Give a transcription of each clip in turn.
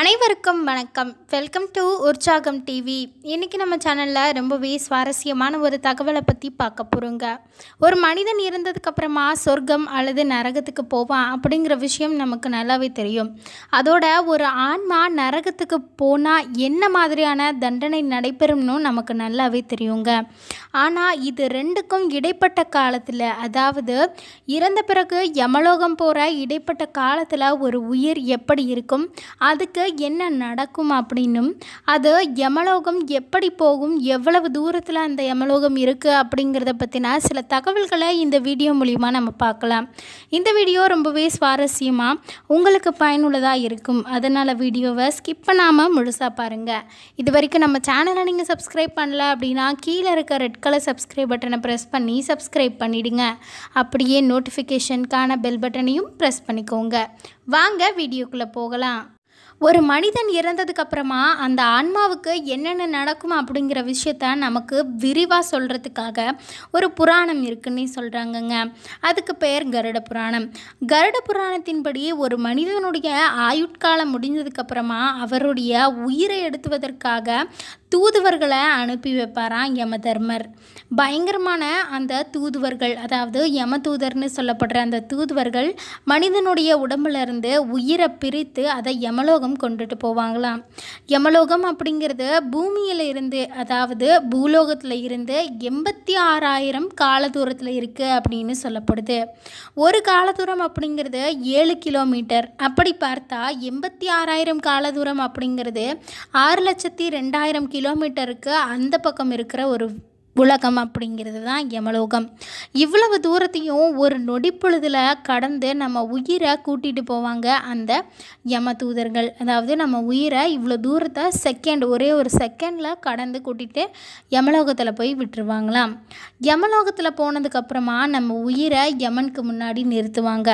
அனைவருக்கும் வணக்கம் welcome to உற்சாகம் டிவி இன்றைக்கி நம்ம சேனலில் ரொம்பவே சுவாரஸ்யமான ஒரு தகவலை பற்றி பார்க்க போகிறோங்க ஒரு மனிதன் இருந்ததுக்கப்புறமா சொர்க்கம் அல்லது நரகத்துக்கு போவான் அப்படிங்கிற விஷயம் நமக்கு நல்லாவே தெரியும் அதோட ஒரு ஆன்மா நரகத்துக்கு போனால் என்ன மாதிரியான தண்டனை நடைபெறும்னு நமக்கு நல்லாவே தெரியுங்க ஆனால் இது ரெண்டுக்கும் இடைப்பட்ட காலத்தில் அதாவது இறந்த பிறகு யமலோகம் போகிற இடைப்பட்ட காலத்தில் ஒரு உயிர் எப்படி இருக்கும் அதுக்கு என்ன நடக்கும் அப்படின்னும் அது யமலோகம் எப்படி போகும் எவ்வளவு தூரத்தில் அந்த யமலோகம் இருக்குது அப்படிங்கிறத பற்றினா சில தகவல்களை இந்த வீடியோ மூலிமா நம்ம பார்க்கலாம் இந்த வீடியோ ரொம்பவே சுவாரஸ்யமாக உங்களுக்கு பயனுள்ளதாக இருக்கும் அதனால் வீடியோவை ஸ்கிப் பண்ணாமல் முழுசாக பாருங்கள் இது வரைக்கும் நம்ம சேனலை நீங்கள் சப்ஸ்கிரைப் பண்ணல அப்படின்னா கீழே இருக்க ரெட் கலர் சப்ஸ்கிரைப் பட்டனை ப்ரெஸ் பண்ணி சப்ஸ்கிரைப் பண்ணிவிடுங்க அப்படியே நோட்டிஃபிகேஷனுக்கான பெல் பட்டனையும் ப்ரெஸ் பண்ணிக்கோங்க வாங்க வீடியோக்குள்ளே போகலாம் ஒரு மனிதன் இறந்ததுக்கப்புறமா அந்த ஆன்மாவுக்கு என்னென்ன நடக்கும் அப்படிங்கிற விஷயத்த நமக்கு விரிவாக சொல்கிறதுக்காக ஒரு புராணம் இருக்குன்னு சொல்கிறாங்கங்க அதுக்கு பெயர் கருட புராணம் கருட புராணத்தின்படி ஒரு மனிதனுடைய ஆயுட்காலம் முடிஞ்சதுக்கப்புறமா அவருடைய உயிரை எடுத்துவதற்காக தூதுவர்களை அனுப்பி வைப்பாராம் யமதர்மர் பயங்கரமான அந்த தூதுவர்கள் அதாவது யம தூதர்னு சொல்லப்படுற அந்த தூதுவர்கள் மனிதனுடைய உடம்புலேருந்து உயிரை பிரித்து அதை யமலோக யமலோகம் கொண்டுட்டு போவாங்களாம் யமலோகம் அப்படிங்கிறது பூமியில் இருந்து அதாவது பூலோகத்தில் இருந்து எண்பத்தி ஆறாயிரம் கால தூரத்தில் இருக்குது அப்படின்னு சொல்லப்படுது ஒரு கால தூரம் அப்படிங்கிறது ஏழு கிலோமீட்டர் அப்படி பார்த்தா எண்பத்தி ஆறாயிரம் கால தூரம் அப்படிங்கிறது ஆறு லட்சத்தி ரெண்டாயிரம் கிலோமீட்டருக்கு அந்த பக்கம் இருக்கிற ஒரு உலகம் அப்படிங்கிறது தான் யமலோகம் இவ்வளவு தூரத்தையும் ஒரு நொடிப்பொழுதில் கடந்து நம்ம உயிரை கூட்டிகிட்டு போவாங்க அந்த யம தூதர்கள் அதாவது நம்ம உயிரை இவ்வளோ தூரத்தை செகண்ட் ஒரே ஒரு செகண்டில் கடந்து கூட்டிகிட்டு யமலோகத்தில் போய் விட்டுருவாங்களாம் யமலோகத்தில் போனதுக்கப்புறமா நம்ம உயிரை யமனுக்கு முன்னாடி நிறுத்துவாங்க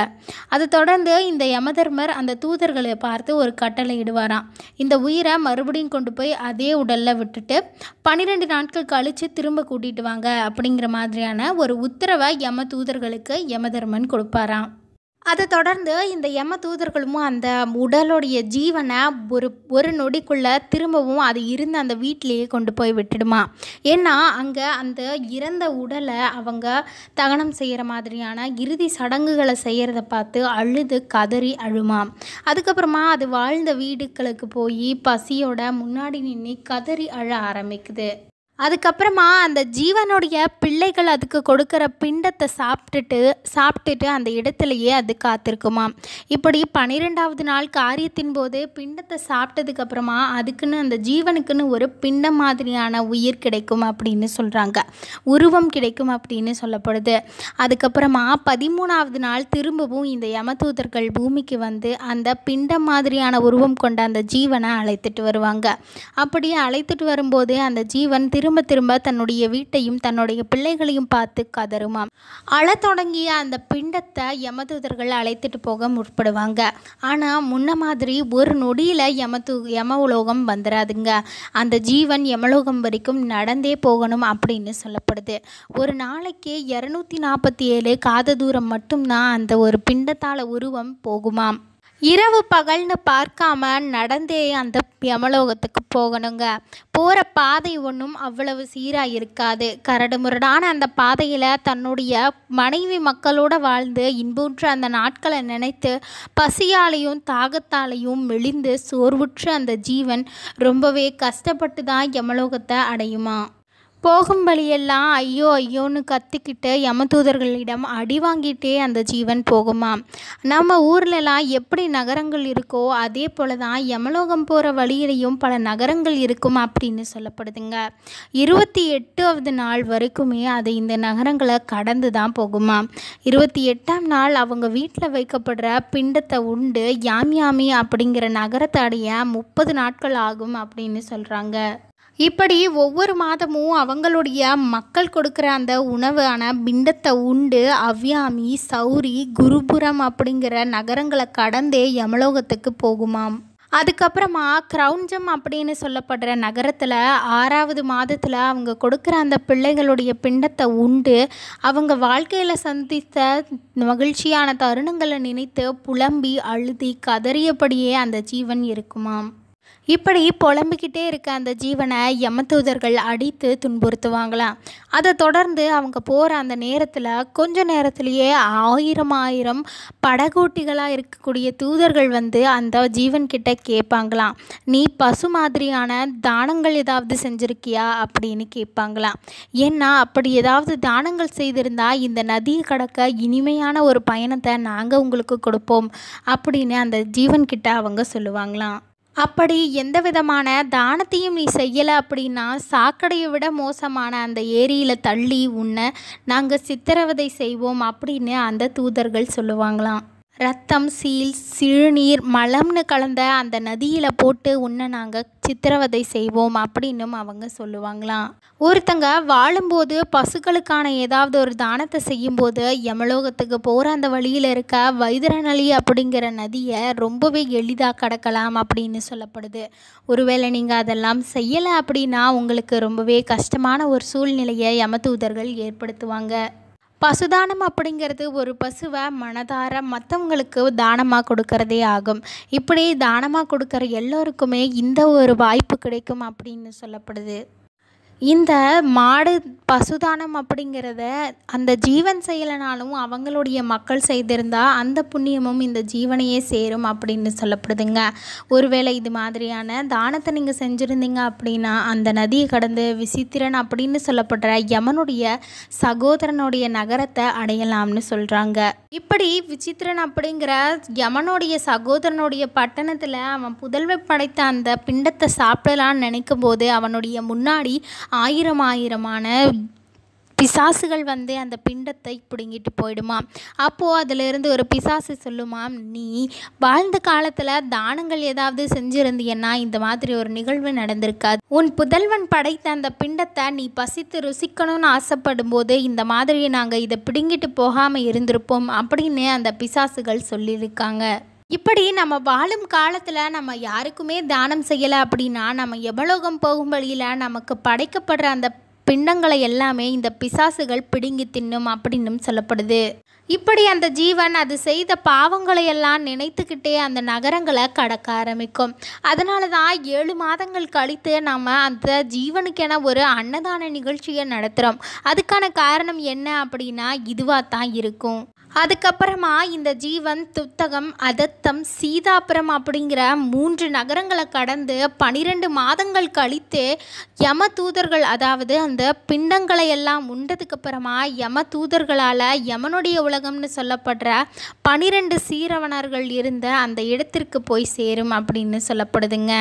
அதை தொடர்ந்து இந்த யமதர்மர் அந்த தூதர்களை பார்த்து ஒரு கட்டளை இடுவாராம் இந்த உயிரை மறுபடியும் கொண்டு போய் அதே உடலில் விட்டுட்டு பன்னிரெண்டு நாட்கள் கழித்து திரும்ப கூட்டிகிட்டு வாங்க அப்படிங்கிற மாதிரியான ஒரு உத்தரவை யம தூதர்களுக்கு யமதர்மன் கொடுப்பாராம் அதை தொடர்ந்து இந்த யம தூதர்களும் அந்த உடலுடைய ஜீவனை ஒரு ஒரு நொடிக்குள்ளே திரும்பவும் அது இருந்து அந்த வீட்டிலேயே கொண்டு போய் விட்டுடுமா ஏன்னா அங்கே அந்த இறந்த உடலை அவங்க தகனம் செய்கிற மாதிரியான இறுதி சடங்குகளை செய்கிறத பார்த்து அழுது கதறி அழுமாம் அதுக்கப்புறமா அது வாழ்ந்த வீடுகளுக்கு போய் பசியோட முன்னாடி நின்று கதறி அழ ஆரம்பிக்குது அதுக்கப்புறமா அந்த ஜீவனுடைய பிள்ளைகள் அதுக்கு கொடுக்குற பிண்டத்தை சாப்பிட்டுட்டு சாப்பிட்டுட்டு அந்த இடத்துலையே அது காத்திருக்குமாம் இப்படி பன்னிரெண்டாவது நாள் காரியத்தின் போது பிண்டத்தை சாப்பிட்டதுக்கப்புறமா அதுக்குன்னு அந்த ஜீவனுக்குன்னு ஒரு பிண்டம் மாதிரியான உயிர் கிடைக்கும் அப்படின்னு சொல்கிறாங்க உருவம் கிடைக்கும் அப்படின்னு சொல்லப்படுது அதுக்கப்புறமா பதிமூணாவது நாள் திரும்பவும் இந்த யமதூதர்கள் பூமிக்கு வந்து அந்த பிண்டம் மாதிரியான உருவம் கொண்ட அந்த ஜீவனை அழைத்துட்டு வருவாங்க அப்படி அழைத்துட்டு வரும்போது அந்த ஜீவன் திரு திரும்ப திரும்ப தன்னுடைய வீட்டையும் தன்னுடைய பிள்ளைகளையும் பார்த்து கதருமாம் அழ தொடங்கிய அந்த பிண்டத்தை யமதூதர்கள் அழைத்துட்டு போக முற்படுவாங்க ஆனால் முன்ன மாதிரி ஒரு நொடியில் யமது யம உலோகம் வந்துடாதுங்க அந்த ஜீவன் யமலோகம் வரைக்கும் நடந்தே போகணும் அப்படின்னு சொல்லப்படுது ஒரு நாளைக்கு இரநூத்தி நாற்பத்தி ஏழு காத தூரம் மட்டும்தான் அந்த ஒரு பிண்டத்தால் உருவம் போகுமாம் இரவு பகல்னு பார்க்காம நடந்தே அந்த யமலோகத்துக்கு போகணுங்க போகிற பாதை ஒன்றும் அவ்வளவு சீராக இருக்காது கரடு முரடான அந்த பாதையில் தன்னுடைய மனைவி மக்களோட வாழ்ந்து இன்புற்று அந்த நாட்களை நினைத்து பசியாலையும் தாகத்தாலையும் மெலிந்து சோர்வுற்ற அந்த ஜீவன் ரொம்பவே கஷ்டப்பட்டு தான் யமலோகத்தை அடையுமா போகும் வழியெல்லாம் ஐயோ ஐயோன்னு கத்திக்கிட்டு யமதூதர்களிடம் அடி வாங்கிட்டே அந்த ஜீவன் போகுமா நம்ம ஊர்லலாம் எப்படி நகரங்கள் இருக்கோ அதே போல் தான் யமலோகம் போகிற வழியிலையும் பல நகரங்கள் இருக்கும் அப்படின்னு சொல்லப்படுதுங்க இருபத்தி எட்டாவது நாள் வரைக்குமே அது இந்த நகரங்களை கடந்து தான் போகுமா இருபத்தி எட்டாம் நாள் அவங்க வீட்டில் வைக்கப்படுற பிண்டத்தை உண்டு யாம் யாமி அப்படிங்கிற நகரத்தை அடைய முப்பது நாட்கள் ஆகும் அப்படின்னு சொல்கிறாங்க இப்படி ஒவ்வொரு மாதமும் அவங்களுடைய மக்கள் கொடுக்குற அந்த உணவான பிண்டத்தை உண்டு அவ்யாமி சௌரி குருபுரம் அப்படிங்கிற நகரங்களை கடந்தே யமலோகத்துக்கு போகுமாம் அதுக்கப்புறமா கிரௌஞ்சம் அப்படின்னு சொல்லப்படுற நகரத்தில் ஆறாவது மாதத்தில் அவங்க கொடுக்குற அந்த பிள்ளைகளுடைய பிண்டத்தை உண்டு அவங்க வாழ்க்கையில் சந்தித்த மகிழ்ச்சியான தருணங்களை நினைத்து புலம்பி அழுதி கதறியபடியே அந்த ஜீவன் இருக்குமாம் இப்படி புலம்பிக்கிட்டே இருக்க அந்த ஜீவனை யமதூதர்கள் அடித்து துன்புறுத்துவாங்களாம் அதை தொடர்ந்து அவங்க போகிற அந்த நேரத்தில் கொஞ்ச நேரத்திலேயே ஆயிரம் ஆயிரம் படகோட்டிகளாக இருக்கக்கூடிய தூதர்கள் வந்து அந்த ஜீவன்கிட்ட கேட்பாங்களாம் நீ பசு மாதிரியான தானங்கள் ஏதாவது செஞ்சுருக்கியா அப்படின்னு கேட்பாங்களாம் ஏன்னா அப்படி ஏதாவது தானங்கள் செய்திருந்தால் இந்த நதியை கடக்க இனிமையான ஒரு பயணத்தை நாங்கள் உங்களுக்கு கொடுப்போம் அப்படின்னு அந்த ஜீவன்கிட்ட அவங்க சொல்லுவாங்களாம் அப்படி எந்த விதமான தானத்தையும் நீ செய்யலை அப்படின்னா சாக்கடையை விட மோசமான அந்த ஏரியில் தள்ளி உன்னை நாங்கள் சித்திரவதை செய்வோம் அப்படின்னு அந்த தூதர்கள் சொல்லுவாங்களாம் ரத்தம் சீல் சிறுநீர் மலம்னு கலந்த அந்த நதியில் போட்டு உன்னை நாங்கள் சித்திரவதை செய்வோம் அப்படின்னும் அவங்க சொல்லுவாங்களாம் ஒருத்தங்க வாழும்போது பசுக்களுக்கான ஏதாவது ஒரு தானத்தை செய்யும்போது யமலோகத்துக்கு போகிற அந்த வழியில் இருக்க வைதரநலி அப்படிங்கிற நதியை ரொம்பவே எளிதாக கடக்கலாம் அப்படின்னு சொல்லப்படுது ஒருவேளை நீங்கள் அதெல்லாம் செய்யலை அப்படின்னா உங்களுக்கு ரொம்பவே கஷ்டமான ஒரு சூழ்நிலையை யமதூதர்கள் ஏற்படுத்துவாங்க பசுதானம் அப்படிங்கிறது ஒரு பசுவை மனதார மற்றவங்களுக்கு தானமாக கொடுக்கறதே ஆகும் இப்படி தானமாக கொடுக்குற எல்லோருக்குமே இந்த ஒரு வாய்ப்பு கிடைக்கும் அப்படின்னு சொல்லப்படுது இந்த மாடு பசுதானம் அப்படிங்கிறத அந்த ஜீவன் செய்யலைனாலும் அவங்களுடைய மக்கள் செய்திருந்தால் அந்த புண்ணியமும் இந்த ஜீவனையே சேரும் அப்படின்னு சொல்லப்படுதுங்க ஒருவேளை இது மாதிரியான தானத்தை நீங்கள் செஞ்சுருந்தீங்க அப்படின்னா அந்த நதியை கடந்து விசித்திரன் அப்படின்னு சொல்லப்படுற யமனுடைய சகோதரனுடைய நகரத்தை அடையலாம்னு சொல்கிறாங்க இப்படி விசித்திரன் அப்படிங்கிற யமனுடைய சகோதரனுடைய பட்டணத்தில் அவன் புதல்வை படைத்த அந்த பிண்டத்தை சாப்பிடலான்னு நினைக்கும் போது அவனுடைய முன்னாடி ஆயிரம் ஆயிரமான பிசாசுகள் வந்து அந்த பிண்டத்தை பிடுங்கிட்டு போயிடுமா அப்போது அதிலிருந்து ஒரு பிசாசு சொல்லுமாம் நீ வாழ்ந்த காலத்தில் தானங்கள் ஏதாவது செஞ்சுருந்தியன்னா இந்த மாதிரி ஒரு நிகழ்வு நடந்திருக்காது உன் புதல்வன் படைத்த அந்த பிண்டத்தை நீ பசித்து ருசிக்கணும்னு ஆசைப்படும் போது இந்த மாதிரி நாங்கள் இதை பிடுங்கிட்டு போகாமல் இருந்திருப்போம் அப்படின்னு அந்த பிசாசுகள் சொல்லியிருக்காங்க இப்படி நம்ம வாழும் காலத்தில் நம்ம யாருக்குமே தானம் செய்யலை அப்படின்னா நம்ம எவ்வளோகம் போகும் வழியில் நமக்கு படைக்கப்படுற அந்த பிண்டங்களை எல்லாமே இந்த பிசாசுகள் பிடுங்கி தின்னும் அப்படின்னும் சொல்லப்படுது இப்படி அந்த ஜீவன் அது செய்த பாவங்களை எல்லாம் நினைத்துக்கிட்டே அந்த நகரங்களை கடக்க ஆரம்பிக்கும் அதனால தான் ஏழு மாதங்கள் கழித்து நாம் அந்த ஜீவனுக்கென ஒரு அன்னதான நிகழ்ச்சியை நடத்துகிறோம் அதுக்கான காரணம் என்ன அப்படின்னா இதுவாக தான் இருக்கும் அதுக்கப்புறமா இந்த ஜீவன் துத்தகம் அதத்தம் சீதாபுரம் அப்படிங்கிற மூன்று நகரங்களை கடந்து பனிரெண்டு மாதங்கள் கழித்து யம தூதர்கள் அதாவது அந்த பிண்டங்களை எல்லாம் உண்டதுக்கு அப்புறமா யம தூதர்களால் யமனுடைய உலகம்னு சொல்லப்படுற பனிரெண்டு சீரவணர்கள் இருந்த அந்த இடத்திற்கு போய் சேரும் அப்படின்னு சொல்லப்படுதுங்க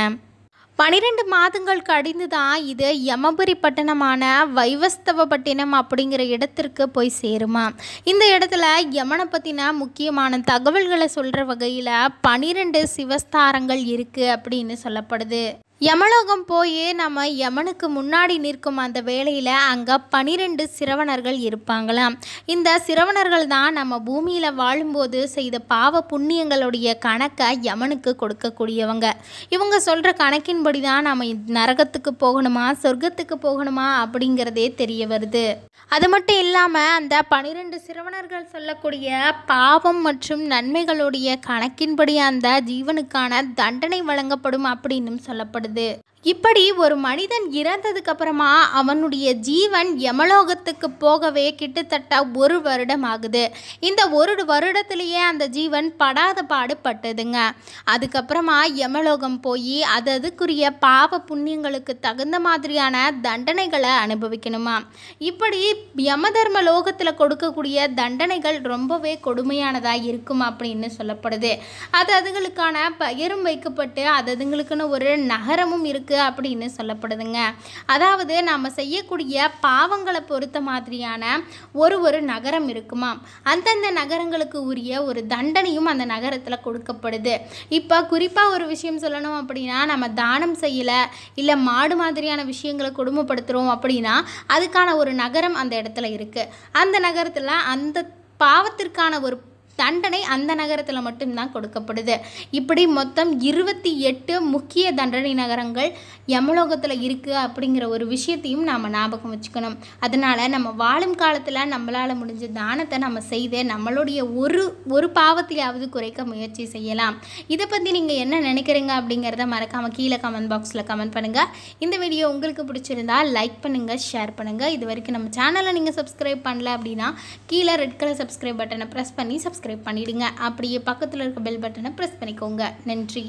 பனிரெண்டு மாதங்கள் கடிந்து தான் இது யமபுரி பட்டணமான வைவஸ்தவப்பட்டினம் அப்படிங்கிற இடத்திற்கு போய் சேருமா இந்த இடத்துல யமனை பற்றின முக்கியமான தகவல்களை சொல்கிற வகையில் பனிரெண்டு சிவஸ்தாரங்கள் இருக்குது அப்படின்னு சொல்லப்படுது யமலோகம் போய் நம்ம யமனுக்கு முன்னாடி நிற்கும் அந்த வேளையில் அங்கே பனிரெண்டு சிரவணர்கள் இருப்பாங்களாம் இந்த சிரவணர்கள் தான் நம்ம பூமியில் வாழும்போது செய்த பாவ புண்ணியங்களுடைய கணக்கை யமனுக்கு கொடுக்கக்கூடியவங்க இவங்க சொல்கிற கணக்கின்படி தான் நம்ம நரகத்துக்கு போகணுமா சொர்க்கத்துக்கு போகணுமா அப்படிங்கிறதே தெரிய வருது அது மட்டும் இல்லாமல் அந்த பனிரெண்டு சிரவணர்கள் சொல்லக்கூடிய பாவம் மற்றும் நன்மைகளுடைய கணக்கின்படி அந்த ஜீவனுக்கான தண்டனை வழங்கப்படும் அப்படின்னு சொல்லப்படுது வருது இப்படி ஒரு மனிதன் இறந்ததுக்கு அப்புறமா அவனுடைய ஜீவன் யமலோகத்துக்கு போகவே கிட்டத்தட்ட ஒரு வருடம் ஆகுது இந்த ஒரு வருடத்திலேயே அந்த ஜீவன் படாத பாடுபட்டதுங்க அதுக்கப்புறமா யமலோகம் போய் அது அதுக்குரிய பாவ புண்ணியங்களுக்கு தகுந்த மாதிரியான தண்டனைகளை அனுபவிக்கணுமா இப்படி யமதர்ம லோகத்தில் கொடுக்கக்கூடிய தண்டனைகள் ரொம்பவே கொடுமையானதாக இருக்கும் அப்படின்னு சொல்லப்படுது அது அதுங்களுக்கான பயிரும் வைக்கப்பட்டு அது அதுங்களுக்குன்னு ஒரு நகரமும் இருக்கு இருக்குது அப்படின்னு சொல்லப்படுதுங்க அதாவது நாம் செய்யக்கூடிய பாவங்களை பொறுத்த மாதிரியான ஒரு ஒரு நகரம் இருக்குமா அந்தந்த நகரங்களுக்கு உரிய ஒரு தண்டனையும் அந்த நகரத்தில் கொடுக்கப்படுது இப்போ குறிப்பாக ஒரு விஷயம் சொல்லணும் அப்படின்னா நம்ம தானம் செய்யலை இல்லை மாடு மாதிரியான விஷயங்களை கொடுமைப்படுத்துகிறோம் அப்படின்னா அதுக்கான ஒரு நகரம் அந்த இடத்துல இருக்குது அந்த நகரத்தில் அந்த பாவத்திற்கான ஒரு தண்டனை அந்த நகரத்தில் மட்டும்தான் கொடுக்கப்படுது இப்படி மொத்தம் இருபத்தி எட்டு முக்கிய தண்டனை நகரங்கள் யமலோகத்தில் இருக்குது அப்படிங்கிற ஒரு விஷயத்தையும் நாம் ஞாபகம் வச்சுக்கணும் அதனால் நம்ம வாழும் காலத்தில் நம்மளால் முடிஞ்ச தானத்தை நம்ம செய்து நம்மளுடைய ஒரு ஒரு பாவத்தையாவது குறைக்க முயற்சி செய்யலாம் இதை பற்றி நீங்கள் என்ன நினைக்கிறீங்க அப்படிங்கிறத மறக்காமல் கீழே கமெண்ட் பாக்ஸில் கமெண்ட் பண்ணுங்கள் இந்த வீடியோ உங்களுக்கு பிடிச்சிருந்தா லைக் பண்ணுங்கள் ஷேர் பண்ணுங்கள் இது வரைக்கும் நம்ம சேனலை நீங்கள் சப்ஸ்கிரைப் பண்ணல அப்படின்னா கீழே ரெட் கலர் சப்ஸ்கிரைப் பட்டனை ப்ரெஸ் பண்ணி சப்ஸ்கிரைப் சப்ஸ்கிரைப் பண்ணிவிடுங்க அப்படியே பக்கத்தில் இருக்க பெல் பட்டனை ப்ரெஸ் பண்ணிக்கோங்க நன்றி